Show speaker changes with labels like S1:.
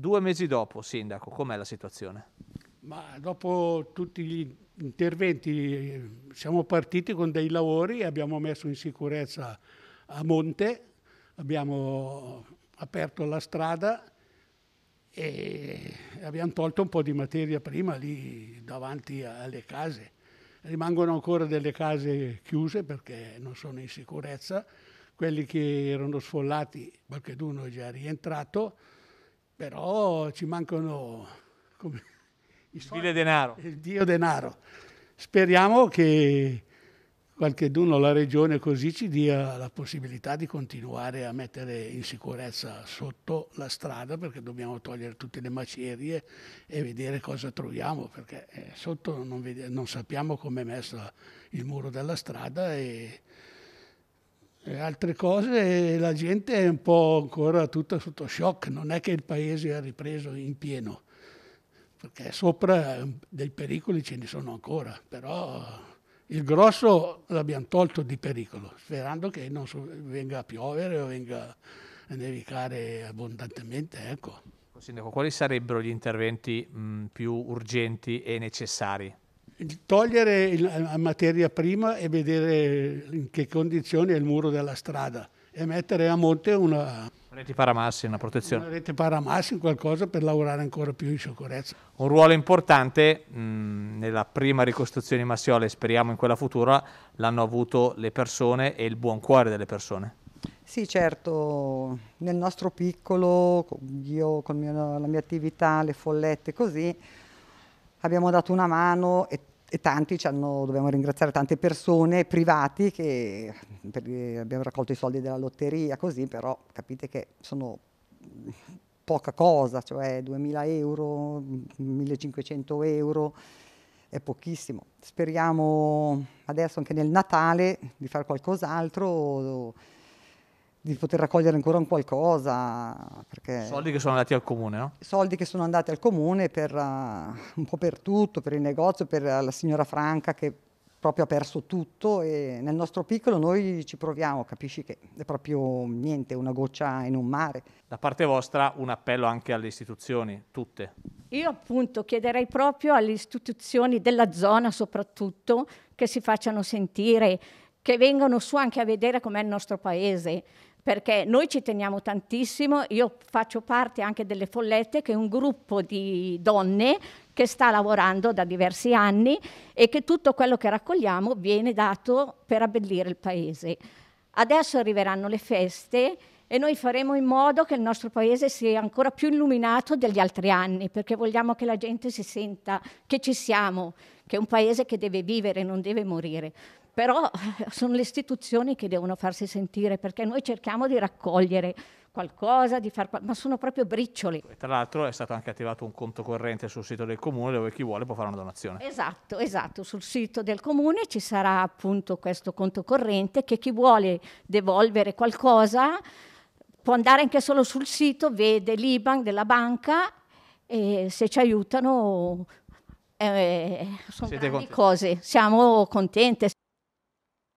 S1: Due mesi dopo, Sindaco, com'è la situazione?
S2: Ma dopo tutti gli interventi siamo partiti con dei lavori, abbiamo messo in sicurezza a monte, abbiamo aperto la strada e abbiamo tolto un po' di materia prima lì davanti alle case. Rimangono ancora delle case chiuse perché non sono in sicurezza, quelli che erano sfollati, qualcuno è già rientrato, però ci mancano come, il file denaro. Il dio denaro. Speriamo che qualcheduno la regione così ci dia la possibilità di continuare a mettere in sicurezza sotto la strada perché dobbiamo togliere tutte le macerie e vedere cosa troviamo perché eh, sotto non, vediamo, non sappiamo come è messo il muro della strada e altre cose la gente è un po' ancora tutta sotto shock, non è che il paese ha ripreso in pieno, perché sopra ehm, dei pericoli ce ne sono ancora, però il grosso l'abbiamo tolto di pericolo, sperando che non venga a piovere o venga a nevicare abbondantemente.
S1: Ecco. Sindaco, quali sarebbero gli interventi mh, più urgenti e necessari?
S2: togliere la materia prima e vedere in che condizioni è il muro della strada e mettere a monte una,
S1: Reti paramassi, una protezione. Una
S2: rete paramassi, qualcosa per lavorare ancora più in sicurezza.
S1: Un ruolo importante mh, nella prima ricostruzione di Massiole, speriamo in quella futura, l'hanno avuto le persone e il buon cuore delle persone.
S3: Sì, certo, nel nostro piccolo, io con mio, la mia attività, le follette, così, abbiamo dato una mano e, e tanti ci hanno, dobbiamo ringraziare tante persone, privati, che per, abbiamo raccolto i soldi della lotteria, così, però capite che sono poca cosa, cioè 2.000 euro, 1.500 euro, è pochissimo. Speriamo adesso anche nel Natale di fare qualcos'altro di poter raccogliere ancora un qualcosa. soldi
S1: che sono andati al comune, no?
S3: Soldi che sono andati al comune per uh, un po' per tutto, per il negozio, per la signora Franca che proprio ha perso tutto e nel nostro piccolo noi ci proviamo, capisci che è proprio niente, una goccia in un mare.
S1: Da parte vostra un appello anche alle istituzioni, tutte.
S4: Io appunto chiederei proprio alle istituzioni della zona soprattutto che si facciano sentire, che vengano su anche a vedere com'è il nostro paese, perché noi ci teniamo tantissimo, io faccio parte anche delle Follette, che è un gruppo di donne che sta lavorando da diversi anni e che tutto quello che raccogliamo viene dato per abbellire il paese. Adesso arriveranno le feste e noi faremo in modo che il nostro paese sia ancora più illuminato degli altri anni, perché vogliamo che la gente si senta che ci siamo, che è un paese che deve vivere, non deve morire. Però sono le istituzioni che devono farsi sentire perché noi cerchiamo di raccogliere qualcosa, di far, ma sono proprio briccioli. E
S1: tra l'altro è stato anche attivato un conto corrente sul sito del comune dove chi vuole può fare una donazione.
S4: Esatto, esatto, sul sito del comune ci sarà appunto questo conto corrente che chi vuole devolvere qualcosa può andare anche solo sul sito, vede l'IBAN della banca e se ci aiutano eh, eh, eh, eh, sono grandi cose, siamo contente.